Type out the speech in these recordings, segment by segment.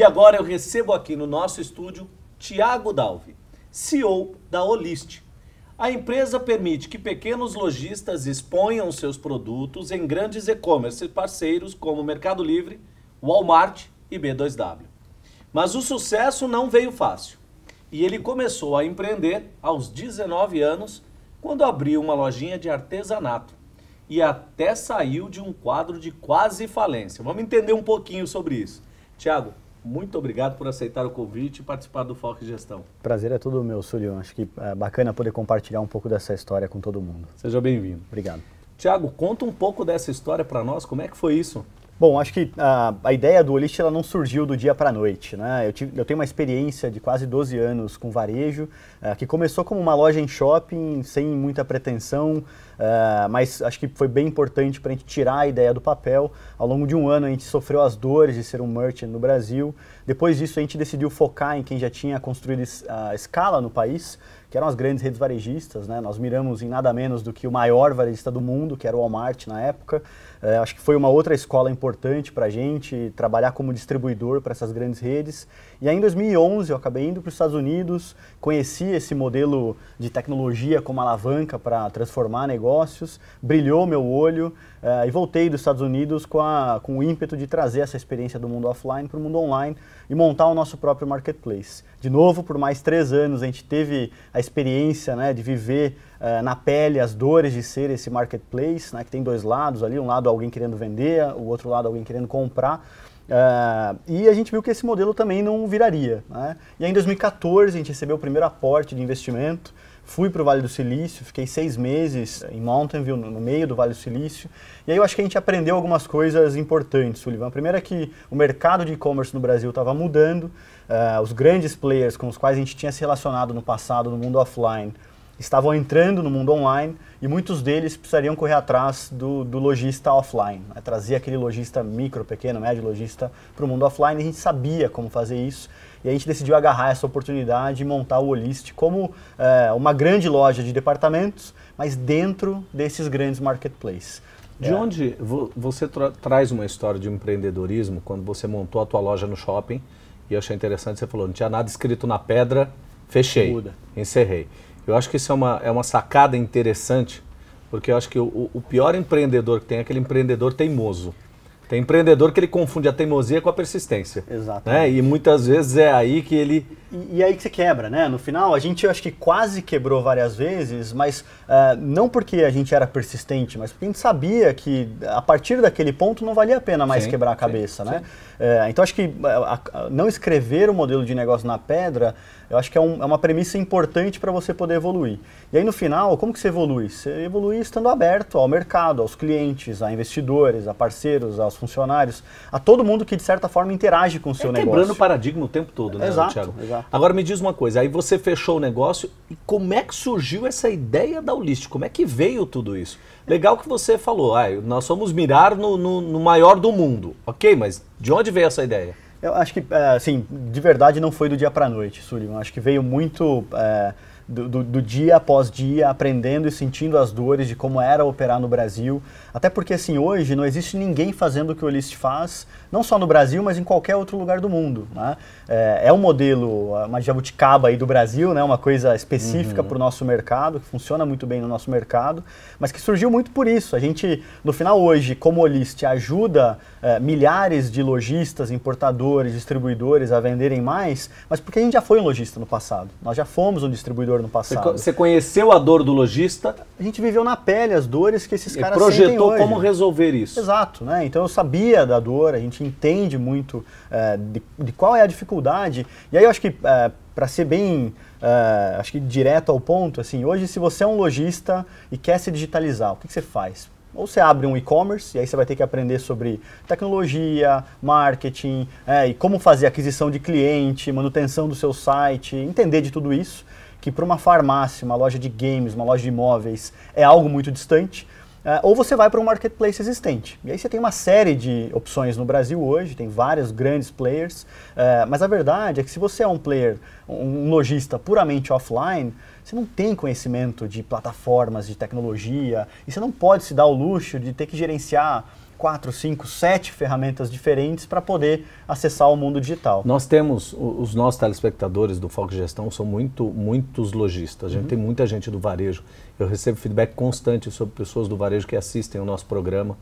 E agora eu recebo aqui no nosso estúdio Tiago Dalvi, CEO da Olist. A empresa permite que pequenos lojistas exponham seus produtos em grandes e-commerce parceiros como Mercado Livre, Walmart e B2W. Mas o sucesso não veio fácil. E ele começou a empreender aos 19 anos, quando abriu uma lojinha de artesanato e até saiu de um quadro de quase falência. Vamos entender um pouquinho sobre isso. Tiago, muito obrigado por aceitar o convite e participar do Foco Gestão. Prazer é todo meu, Sulio. Acho que é bacana poder compartilhar um pouco dessa história com todo mundo. Seja bem-vindo. Obrigado. Tiago, conta um pouco dessa história para nós. Como é que foi isso? Bom, acho que a, ah, a ideia do Olist ela não surgiu do dia para a noite. Né? Eu, tive, eu, tenho uma experiência de quase 12 anos com varejo, ah, que começou como uma loja em shopping, sem muita pretensão, Uh, mas acho que foi bem importante para a gente tirar a ideia do papel. Ao longo de um ano a gente sofreu as dores de ser um merchant no Brasil. Depois disso a gente decidiu focar em quem já tinha construído a escala no país, que eram as grandes redes varejistas. Né? Nós miramos em nada menos do que o maior varejista do mundo, que era o Walmart na época. Uh, acho que foi uma outra escola importante para a gente trabalhar como distribuidor para essas grandes redes. E aí em 2011 eu acabei indo para os Estados Unidos, conheci esse modelo de tecnologia como alavanca para transformar negócio negócios, brilhou meu olho uh, e voltei dos Estados Unidos com, a, com o ímpeto de trazer essa experiência do mundo offline para o mundo online e montar o nosso próprio marketplace. De novo, por mais três anos, a gente teve a experiência né, de viver uh, na pele as dores de ser esse marketplace, né, que tem dois lados ali, um lado alguém querendo vender, o outro lado alguém querendo comprar. Uh, e a gente viu que esse modelo também não viraria. Né? E aí, em 2014, a gente recebeu o primeiro aporte de investimento Fui para o Vale do Silício, fiquei seis meses eh, em Mountain View, no meio do Vale do Silício. E aí eu acho que a gente aprendeu algumas coisas importantes, Sullivan. A primeira é que o mercado de e-commerce no Brasil estava mudando. Uh, os grandes players com os quais a gente tinha se relacionado no passado no mundo offline estavam entrando no mundo online e muitos deles precisariam correr atrás do, do lojista offline, né? trazer aquele lojista micro, pequeno, médio lojista para o mundo offline. E a gente sabia como fazer isso e a gente decidiu agarrar essa oportunidade e montar o Olist como é, uma grande loja de departamentos, mas dentro desses grandes marketplaces. De é. onde você tra traz uma história de empreendedorismo quando você montou a tua loja no shopping e eu achei interessante, você falou, não tinha nada escrito na pedra, fechei, Muda. encerrei. Eu acho que isso é uma, é uma sacada interessante, porque eu acho que o, o pior empreendedor que tem é aquele empreendedor teimoso. Tem empreendedor que ele confunde a teimosia com a persistência. Exato. Né? E muitas vezes é aí que ele. E, e aí que você quebra, né? No final, a gente acho que quase quebrou várias vezes, mas uh, não porque a gente era persistente, mas porque a gente sabia que a partir daquele ponto não valia a pena mais sim, quebrar a cabeça, sim, né? Sim. É, então acho que é, a, a, não escrever o modelo de negócio na pedra, eu acho que é, um, é uma premissa importante para você poder evoluir. E aí no final, como que você evolui? Você evolui estando aberto ao mercado, aos clientes, a investidores, a parceiros, aos funcionários, a todo mundo que de certa forma interage com o seu é negócio. Quebrando o paradigma o tempo todo, né, exato, Thiago? Exato. Agora me diz uma coisa, aí você fechou o negócio e como é que surgiu essa ideia da holística Como é que veio tudo isso? Legal que você falou, ah, nós somos mirar no, no, no maior do mundo. Ok, mas de onde veio essa ideia? Eu acho que, eh, assim, de verdade não foi do dia para a noite, Sullivan. Acho que veio muito... É do, do, dia após dia, aprendendo e sentindo as dores de como era operar no Brasil. Até porque, assim, hoje não existe ninguém fazendo o que o List faz, não só no Brasil, mas em qualquer outro lugar do mundo. Né? É, é um modelo, uma jabuticaba aí do Brasil, né? uma coisa específica uhum. para o nosso mercado, que funciona muito bem no nosso mercado, mas que surgiu muito por isso. A gente, no final, hoje, como o List ajuda é, milhares de lojistas, importadores, distribuidores a venderem mais, mas porque a gente já foi um lojista no passado. Nós já fomos um distribuidor no passado. Você conheceu a dor do lojista? A gente viveu na pele as dores que esses caras projetou como resolver isso. Exato, né? Então eu sabia da dor, a gente entende muito é, de, de, qual é a dificuldade. E aí eu acho que é, eh, para ser bem Uh, acho que direto ao ponto, assim, hoje se você é um lojista e quer se digitalizar, o que, que você faz? Ou você abre um e-commerce e aí você vai ter que aprender sobre tecnologia, marketing, é, e como fazer aquisição de cliente, manutenção do seu site, entender de tudo isso que para uma farmácia, uma loja de games, uma loja de imóveis, é algo muito distante, uh, ou você vai para um marketplace existente. E aí você tem uma série de opções no Brasil hoje, tem vários grandes players, uh, mas a verdade é que se você é um player, um lojista puramente offline, você não tem conhecimento de plataformas, de tecnologia, e você não pode se dar o luxo de ter que gerenciar quatro, cinco, sete ferramentas diferentes para poder acessar o mundo digital. Nós temos, os nossos telespectadores do Foco Gestão são muito, muitos lojistas, a gente uhum. tem muita gente do varejo. Eu recebo feedback constante sobre pessoas do varejo que assistem o nosso programa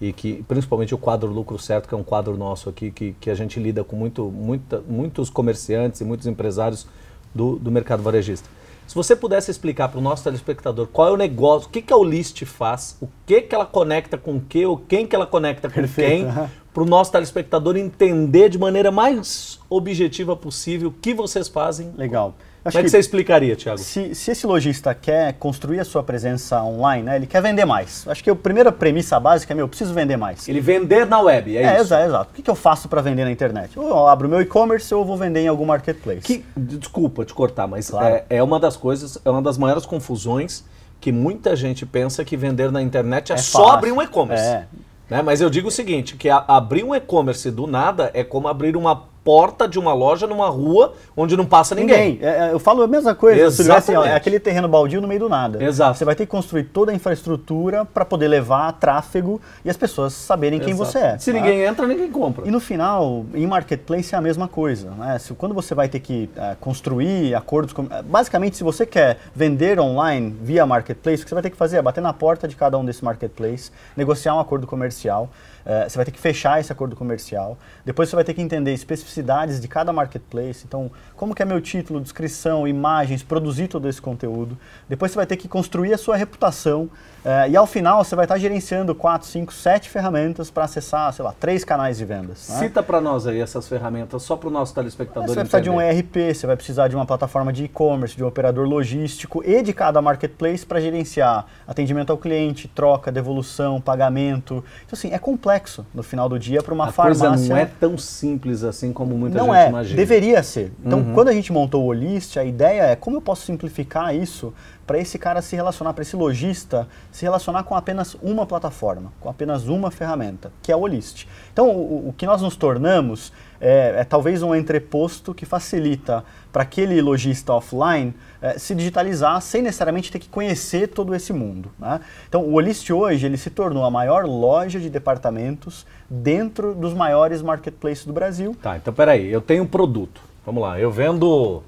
e que, principalmente o quadro Lucro Certo, que é um quadro nosso aqui, que, que a gente lida com muito, muita, muitos comerciantes e muitos empresários do, do mercado varejista. Se você pudesse explicar para o nosso telespectador qual é o negócio, o que, que a Olist faz, o que, que ela conecta com o ou quem que ela conecta com Perfeito. quem, para o nosso telespectador entender de maneira mais objetiva possível o que vocês fazem. Legal. Com... Como é que, que, você explicaria, Thiago? Se, se esse lojista quer construir a sua presença online, né, ele quer vender mais. Acho que a primeira premissa básica é, meu, eu preciso vender mais. Ele vender na web, é, é isso? É, exato. O que, que eu faço para vender na internet? Ou eu abro meu e-commerce ou eu vou vender em algum marketplace. Que, desculpa te cortar, mas claro. é, é uma das coisas, é uma das maiores confusões que muita gente pensa que vender na internet é, é só fácil. abrir um e-commerce. É. Né? Mas eu digo o seguinte, que a, abrir um e-commerce do nada é como abrir uma porta de uma loja numa rua onde não passa ninguém. ninguém. É, é eu falo a mesma coisa. Se ó, é aquele terreno baldio no meio do nada. Exato. Você vai ter que construir toda a infraestrutura para poder levar tráfego e as pessoas saberem Exato. quem você é. Se tá? ninguém entra, ninguém compra. E no final, em marketplace é a mesma coisa. Né? Se, quando você vai ter que é, construir acordos com... Basicamente, se você quer vender online via marketplace, o que você vai ter que fazer é bater na porta de cada um desse marketplace, negociar um acordo comercial, é, você vai ter que fechar esse acordo comercial, depois você vai ter que entender especificamente especificidades de cada marketplace. Então, como que é meu título, descrição, imagens, produzir todo esse conteúdo. Depois você vai ter que construir a sua reputação eh, e ao final você vai estar gerenciando 4, 5, 7 ferramentas para acessar, sei lá, três canais de vendas. Né? Cita para nós aí essas ferramentas, só para o nosso telespectador Você vai precisar entender. de um ERP, você vai precisar de uma plataforma de e-commerce, de um operador logístico e de cada marketplace para gerenciar atendimento ao cliente, troca, devolução, pagamento. Então, assim, é complexo no final do dia para uma a farmácia. A coisa não é tão simples assim como como muita não gente é, imagina. Deveria ser. Então, uhum. quando a gente montou o Olist, a ideia é como eu posso simplificar isso para esse cara se relacionar, para esse lojista se relacionar com apenas uma plataforma, com apenas uma ferramenta, que é o List. Então, o, o que nós nos tornamos é, é, talvez um entreposto que facilita para aquele lojista offline é, se digitalizar sem necessariamente ter que conhecer todo esse mundo. Né? Então, o Olist hoje ele se tornou a maior loja de departamentos dentro dos maiores marketplaces do Brasil. Tá, então peraí, eu tenho um produto. Vamos lá, eu vendo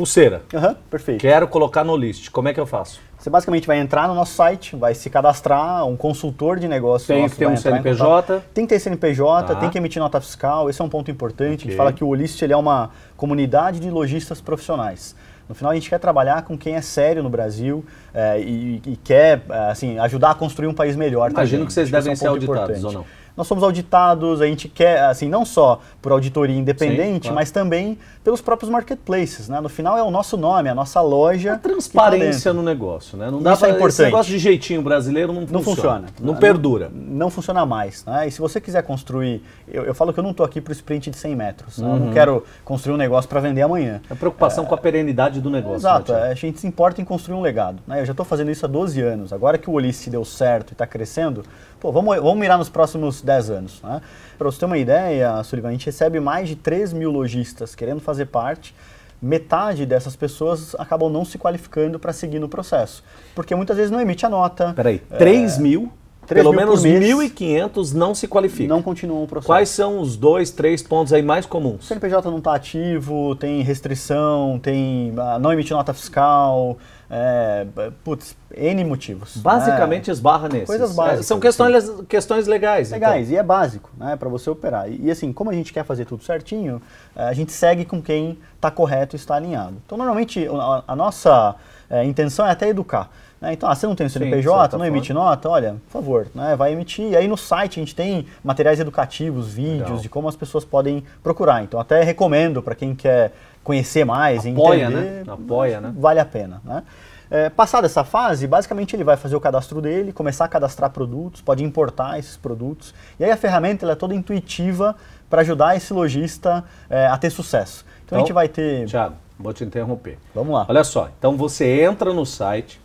Pulseira. Uhum, perfeito. Quero colocar no list. Como é que eu faço? Você basicamente vai entrar no nosso site, vai se cadastrar, um consultor de negócio. Tem que ter um CNPJ. Tem que ter CNPJ, tá. tem que emitir nota fiscal. Esse é um ponto importante. Okay. A gente fala que o Olist ele é uma comunidade de lojistas profissionais. No final, a gente quer trabalhar com quem é sério no Brasil é, e, e, quer eh, assim, ajudar a construir um país melhor. Imagino que vocês devem é um ser auditados importante. ou não nós somos auditados, a gente quer, assim, não só por auditoria independente, Sim, claro. mas também pelos próprios marketplaces, né? No final é o nosso nome, a nossa loja. A tá transparência tá no negócio, né? Não dá Isso é pra, é importante. Esse negócio de jeitinho brasileiro não, não funciona. funciona. Não, não perdura. Não, não, funciona mais, né? E se você quiser construir, eu, eu falo que eu não tô aqui para sprint de 100 metros, uhum. né? eu não uhum. quero construir um negócio para vender amanhã. É preocupação é, com a perenidade do negócio. Né, Exato, né, a gente se importa em construir um legado. Né? Eu já estou fazendo isso há 12 anos. Agora que o Olice deu certo e está crescendo, pô, vamos, vamos mirar nos próximos 10 anos. Né? Para você ter uma ideia, Sullivan, a gente recebe mais de 3 mil lojistas querendo fazer parte metade dessas pessoas acabam não se qualificando para seguir no processo. Porque muitas vezes não emite a nota. Peraí, é, 3 mil? pelo mil menos 1.500 não se qualificam. Não continuam o processo. Quais são os dois, três pontos aí mais comuns? O CNPJ não está ativo, tem restrição, tem ah, não emite nota fiscal, é, putz, N motivos. Né? Basicamente é, esbarra nesses. Coisas é, básicas. são questões, assim. questões legais. Então. Legais, então. e é básico né, para você operar. E, e, assim, como a gente quer fazer tudo certinho, é, a gente segue com quem está correto e está alinhado. Então, normalmente, a, a nossa é, intenção é até educar. Né? Então, ah, você não tem o CNPJ, Sim, não emite forma. nota? Olha, por favor, né? vai emitir. E aí no site a gente tem materiais educativos, vídeos Legal. de como as pessoas podem procurar. Então, até recomendo para quem quer conhecer mais, apoia, entender, né? apoia, né? vale a pena. Né? É, passada essa fase, basicamente ele vai fazer o cadastro dele, começar a cadastrar produtos, pode importar esses produtos. E aí a ferramenta ela é toda intuitiva para ajudar esse lojista é, a ter sucesso. Então, então, a gente então, vai ter. Tiago, vou te interromper. Vamos lá. Olha só, então você entra no site,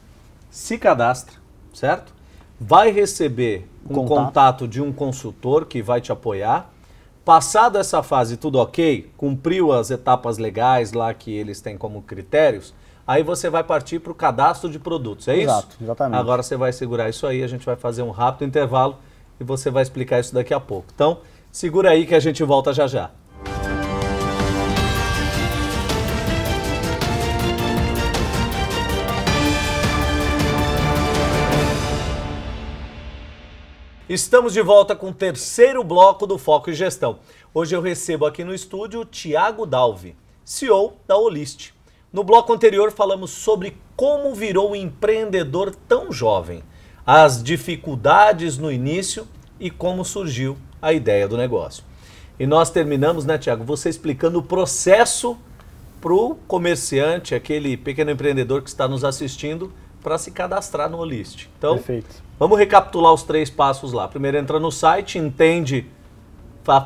se cadastra, certo? Vai receber um contato, contato de um consultor que vai te apoiar Passado essa fase, tudo ok, cumpriu as etapas legais lá que eles têm como critérios, aí você vai partir para o cadastro de produtos, é Exato, isso? Exatamente. Agora você vai segurar isso aí, a gente vai fazer um rápido intervalo e você vai explicar isso daqui a pouco. Então, segura aí que a gente volta já já. Estamos de volta com o terceiro bloco do Foco em Gestão. Hoje eu recebo aqui no estúdio o Tiago Dalvi, CEO da Olist. No bloco anterior falamos sobre como virou um empreendedor tão jovem, as dificuldades no início e como surgiu a ideia do negócio. E nós terminamos, né, Tiago, você explicando o processo para o comerciante, aquele pequeno empreendedor que está nos assistindo, para se cadastrar no Olist. Então, Perfeito. vamos recapitular os três passos lá. Primeiro, entra no site, entende,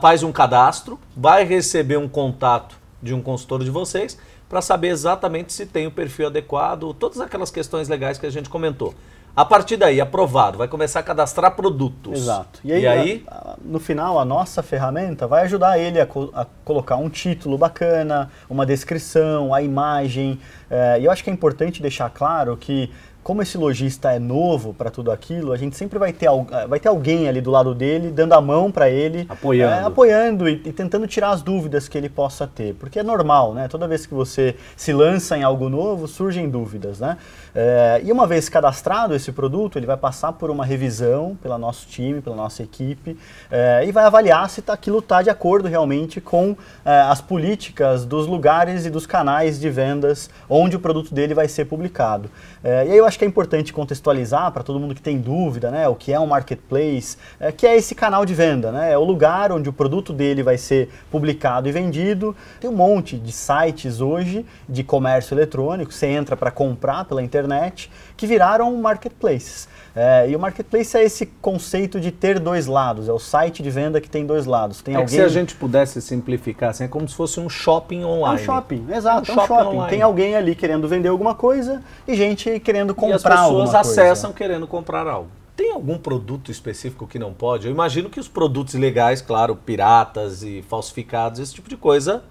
faz um cadastro, vai receber um contato de um consultor de vocês para saber exatamente se tem o perfil adequado, todas aquelas questões legais que a gente comentou. A partir daí, aprovado, vai começar a cadastrar produtos. Exato. E aí, e aí a, a, no final, a nossa ferramenta vai ajudar ele a, co a, colocar um título bacana, uma descrição, a imagem. É, e eu acho que é importante deixar claro que como esse lojista é novo para tudo aquilo, a gente sempre vai ter, eh, vai ter alguém ali do lado dele dando a mão para ele, apoiando, é, apoiando e, e, tentando tirar as dúvidas que ele possa ter, porque é normal, né? Toda vez que você se lança em algo novo, surgem dúvidas, né? É, e uma vez cadastrado esse produto, ele vai passar por uma revisão pelo nosso time, pela nossa equipe é, e vai avaliar se tá, aquilo está de acordo realmente com as políticas dos lugares e dos canais de vendas onde o produto dele vai ser publicado. e aí eu acho acho que é importante contextualizar para todo mundo que tem dúvida, né, o que é um marketplace, é, que é esse canal de venda, né, é o lugar onde o produto dele vai ser publicado e vendido. Tem um monte de sites hoje de comércio eletrônico, você entra para comprar pela internet que viraram marketplaces. É, e o marketplace é esse conceito de ter dois lados, é o site de venda que tem dois lados. Tem é alguém... se a gente pudesse simplificar, assim, é como se fosse um shopping online. É um shopping, é exato, é um, shopping. shopping. Tem alguém ali querendo vender alguma coisa e gente querendo comprar alguma coisa. as pessoas acessam coisa. querendo comprar algo. Tem algum produto específico que não pode? Eu imagino que os produtos ilegais, claro, piratas e falsificados, esse tipo de coisa,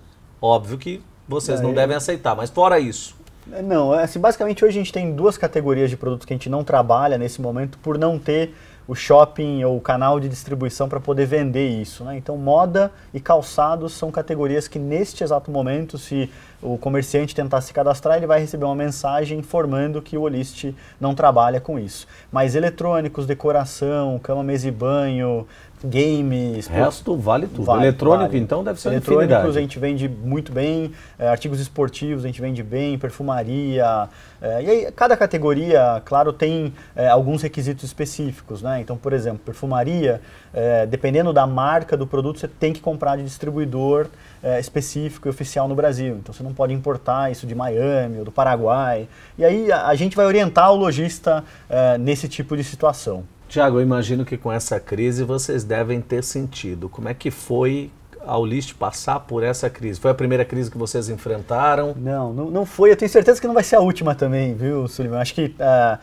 óbvio que vocês Daí... É, não devem aceitar. Mas fora isso, não, é assim, basicamente hoje a gente tem duas categorias de produtos que a gente não trabalha nesse momento por não ter o shopping ou o canal de distribuição para poder vender isso. Né? Então, moda e calçados são categorias que neste exato momento, se o comerciante tentar se cadastrar, ele vai receber uma mensagem informando que o Olist não trabalha com isso. Mas eletrônicos, decoração, cama, mesa e banho, games. Resto pô, vale tudo. Vale, Eletrônico, vale. então, deve ser Eletrônicos infinidade. a gente vende muito bem, é, artigos esportivos a gente vende bem, perfumaria. É, e aí, cada categoria, claro, tem é, alguns requisitos específicos, né? Então, por exemplo, perfumaria, é, dependendo da marca do produto, você tem que comprar de distribuidor é, específico e oficial no Brasil. Então, você não não pode importar isso de Miami ou do Paraguai. E aí a, a gente vai orientar o lojista é, nesse tipo de situação. Tiago, eu imagino que com essa crise vocês devem ter sentido. Como é que foi ao List passar por essa crise? Foi a primeira crise que vocês enfrentaram? Não, não, não foi. Eu tenho certeza que não vai ser a última também, viu, Sulimão Acho que uh,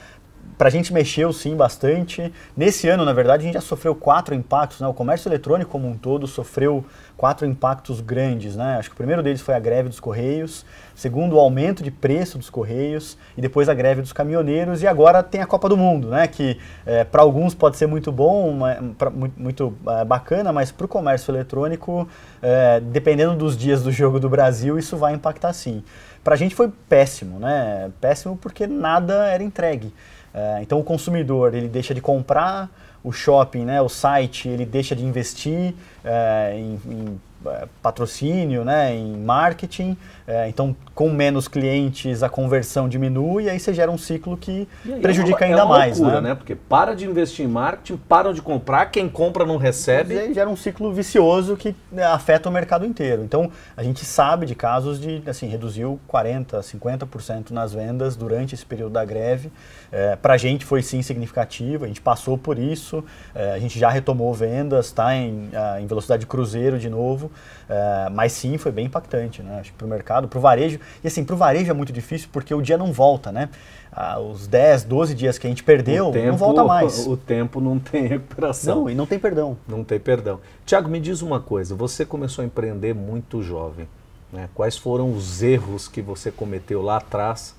para a gente mexeu sim bastante. Nesse ano, na verdade, a gente já sofreu quatro impactos, né? O comércio eletrônico como um todo sofreu quatro impactos grandes, né? Acho que o primeiro deles foi a greve dos correios, segundo o aumento de preço dos correios e depois a greve dos caminhoneiros e agora tem a Copa do Mundo, né? Que é, para alguns pode ser muito bom, uma, pra, muito, é, bacana, mas para o comércio eletrônico, é, dependendo dos dias do jogo do Brasil, isso vai impactar sim. Para a gente foi péssimo, né? Péssimo porque nada era entregue. É, então o consumidor ele deixa de comprar, o shopping, né, o site, ele deixa de investir é, em, em é, patrocínio, né, em marketing, é, então com menos clientes a conversão diminui e aí você gera um ciclo que é prejudica é uma, ainda é uma mais. Loucura, né? né? Porque para de investir em marketing, param de comprar, quem compra não recebe. E aí gera um ciclo vicioso que né, afeta o mercado inteiro. Então a gente sabe de casos de, assim, reduziu 40%, 50% nas vendas durante esse período da greve. É, para a gente foi sim significativo, a gente passou por isso, é, a gente já retomou vendas, está em, ah, em velocidade cruzeiro de novo. Ah, mas sim, foi bem impactante, né? Acho que para o mercado, para o varejo. E assim, para o varejo é muito difícil porque o dia não volta, né? Ah, os 10, 12 dias que a gente perdeu, tempo, não volta mais. O tempo não tem recuperação. Não, e não tem perdão. Não tem perdão. Tiago, me diz uma coisa. Você começou a empreender muito jovem. Né? Quais foram os erros que você cometeu lá atrás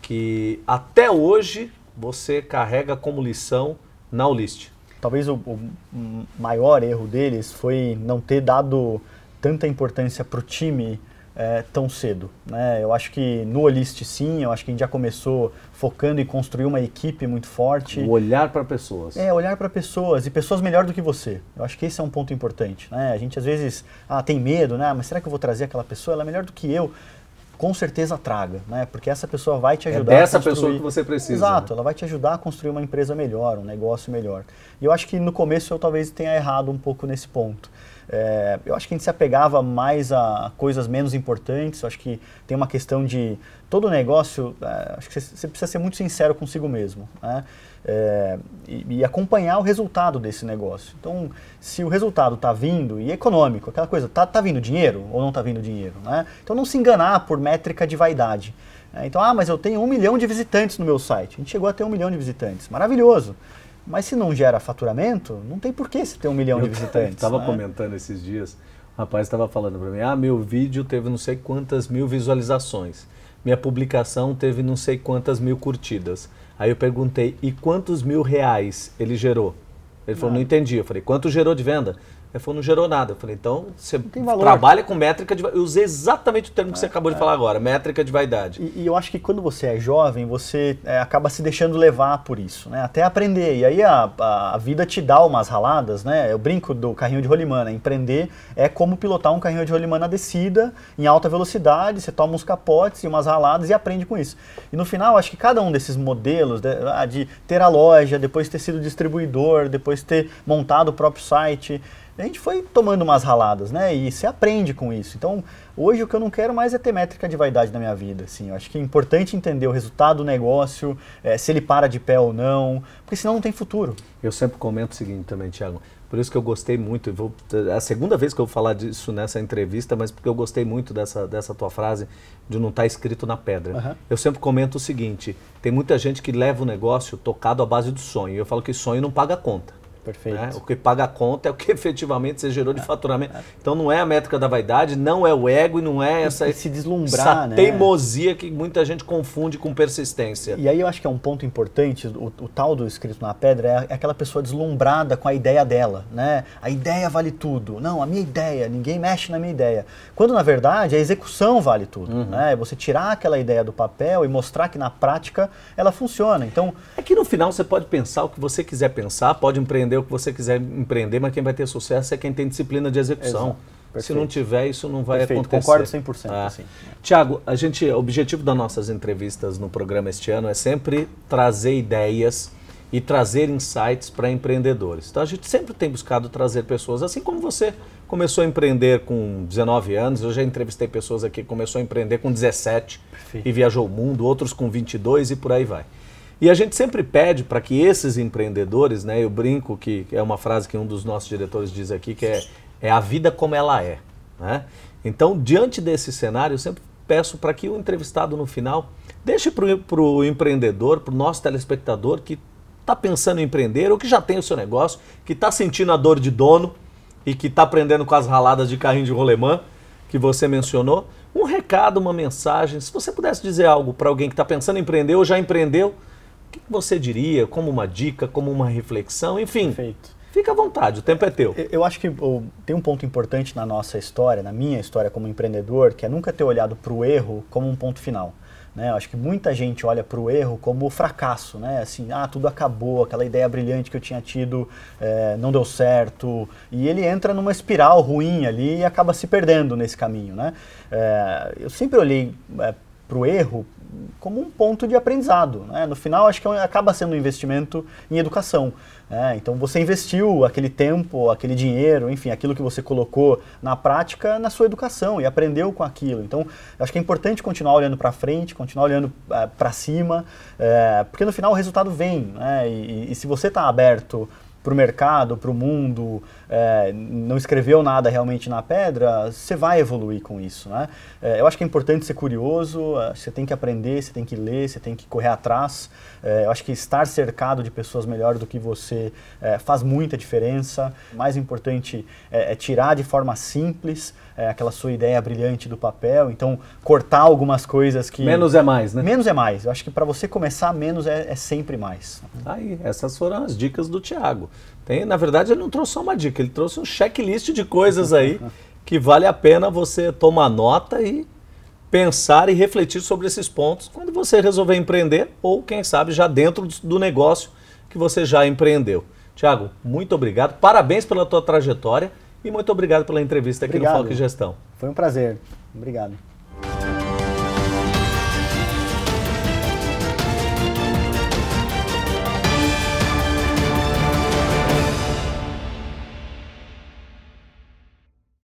que até hoje você carrega como lição na Ulist? talvez o, o maior erro deles foi não ter dado tanta importância para o time é, tão cedo. Né? Eu acho que no Olist sim, eu acho que a gente já começou focando e construir uma equipe muito forte. O olhar para pessoas. É, olhar para pessoas e pessoas melhor do que você. Eu acho que esse é um ponto importante. Né? A gente às vezes ah, tem medo, né? Ah, mas será que eu vou trazer aquela pessoa? Ela é melhor do que eu com certeza traga, né? Porque essa pessoa vai te é ajudar. É dessa a construir... pessoa que você precisa. Exato, né? ela vai te ajudar a construir uma empresa melhor, um negócio melhor. E eu acho que no começo eu talvez tenha errado um pouco nesse ponto. É, eu acho que a gente se apegava mais a coisas menos importantes. Eu acho que tem uma questão de todo negócio. É, acho que você, precisa ser muito sincero consigo mesmo. Né? é, e, e, acompanhar o resultado desse negócio. Então, se o resultado está vindo, e econômico, aquela coisa, está tá vindo dinheiro ou não está vindo dinheiro? Né? Então, não se enganar por métrica de vaidade. Né? Então, ah, mas eu tenho um milhão de visitantes no meu site. A gente chegou a ter um milhão de visitantes, maravilhoso. Mas se não gera faturamento, não tem por que se ter um milhão eu de visitantes. Estava né? comentando esses dias, o rapaz estava falando para mim, ah, meu vídeo teve não sei quantas mil visualizações, minha publicação teve não sei quantas mil curtidas. Aí eu perguntei, e quantos mil reais ele gerou? Ele falou, não, não entendi. Eu falei, quanto gerou de venda? Ele falou, não gerou nada. Eu falei, então você trabalha com métrica de. Eu usei exatamente o termo que você é, acabou é. de falar agora, métrica de vaidade. E, e, eu acho que quando você é jovem, você é, acaba se deixando levar por isso, né? Até aprender. E aí a, a, a, vida te dá umas raladas, né? Eu brinco do carrinho de rolimã, né? Empreender é como pilotar um carrinho de rolimã na descida, em alta velocidade, você toma uns capotes e umas raladas e aprende com isso. E no final, acho que cada um desses modelos, de, né, ah, de ter a loja, depois ter sido distribuidor, depois ter montado o próprio site. A gente foi tomando umas raladas, né? E você aprende com isso. Então, hoje o que eu não quero mais é ter métrica de vaidade na minha vida, assim. Eu acho que é importante entender o resultado do negócio, é, se ele para de pé ou não, porque senão não tem futuro. Eu sempre comento o seguinte também, Thiago. Por isso que eu gostei muito, vou, é a segunda vez que eu vou falar disso nessa entrevista, mas porque eu gostei muito dessa, dessa tua frase de não estar tá escrito na pedra. Uhum. Eu sempre comento o seguinte, tem muita gente que leva o negócio tocado à base do sonho. Eu falo que sonho não paga conta. Perfeito. Né? O que paga a conta é o que efetivamente você gerou de é. faturamento. Então não é a métrica da vaidade, não é o ego e não é essa, e se deslumbrar, essa né? teimosia que muita gente confunde com persistência. E aí eu acho que é um ponto importante, o, o tal do escrito na pedra é, é aquela pessoa deslumbrada com a ideia dela, né? A ideia vale tudo. Não, a minha ideia, ninguém mexe na minha ideia. Quando na verdade a execução vale tudo, uhum. né? É você tirar aquela ideia do papel e mostrar que na prática ela funciona. Então, é que no final você pode pensar o que você quiser pensar, pode empreender empreender o que você quiser empreender, mas quem vai ter sucesso é quem tem disciplina de execução. Se não tiver, isso não vai Perfeito. acontecer. Concordo 100%. Ah. Assim. Tiago, a gente, o objetivo das nossas entrevistas no programa este ano é sempre trazer ideias e trazer insights para empreendedores. Então a gente sempre tem buscado trazer pessoas, assim como você começou a empreender com 19 anos, eu já entrevistei pessoas aqui que começou a empreender com 17 Perfeito. e viajou o mundo, outros com 22 e por aí vai. E a gente sempre pede para que esses empreendedores, né, eu brinco que é uma frase que um dos nossos diretores diz aqui, que é, é a vida como ela é. Né? Então, diante desse cenário, eu sempre peço para que o entrevistado no final deixe para o empreendedor, para o nosso telespectador que está pensando em empreender ou que já tem o seu negócio, que está sentindo a dor de dono e que está aprendendo com as raladas de carrinho de rolemã que você mencionou, um recado, uma mensagem, se você pudesse dizer algo para alguém que está pensando em empreender ou já empreendeu, que você diria como uma dica, como uma reflexão, enfim. Perfeito. Fica à vontade, o tempo é teu. Eu acho que tem um ponto importante na nossa história, na minha história como empreendedor, que é nunca ter olhado para o erro como um ponto final. Né? Eu acho que muita gente olha para o erro como fracasso, né? Assim, ah, tudo acabou, aquela ideia brilhante que eu tinha tido é, não deu certo. E ele entra numa espiral ruim ali e acaba se perdendo nesse caminho, né? É, eu sempre olhei é, eh, para o erro como um ponto de aprendizado. Né? No final, acho que é acaba sendo um investimento em educação. Né? Então, você investiu aquele tempo, aquele dinheiro, enfim, aquilo que você colocou na prática na sua educação e aprendeu com aquilo. Então, acho que é importante continuar olhando para frente, continuar olhando é, para cima, é, porque no final o resultado vem. Né? E, e, se você está aberto para o mercado, para o mundo, é, não escreveu nada realmente na pedra, você vai evoluir com isso, né? É, eu acho que é importante ser curioso, é, você tem que aprender, você tem que ler, você tem que correr atrás. É, eu acho que estar cercado de pessoas melhores do que você é, faz muita diferença. O mais importante é, é, tirar de forma simples aquela sua ideia brilhante do papel, então cortar algumas coisas que... Menos é mais, né? Menos é mais. Eu acho que para você começar, menos é, sempre mais. Aí, essas foram as dicas do Tiago. Tem, na verdade, ele não trouxe só uma dica, ele trouxe um checklist de coisas aí que vale a pena você tomar nota e pensar e refletir sobre esses pontos quando você resolver empreender ou, quem sabe, já dentro do negócio que você já empreendeu. Tiago, muito obrigado, parabéns pela tua trajetória e muito obrigado pela entrevista aqui obrigado. no Foco Gestão. Foi um prazer. Obrigado.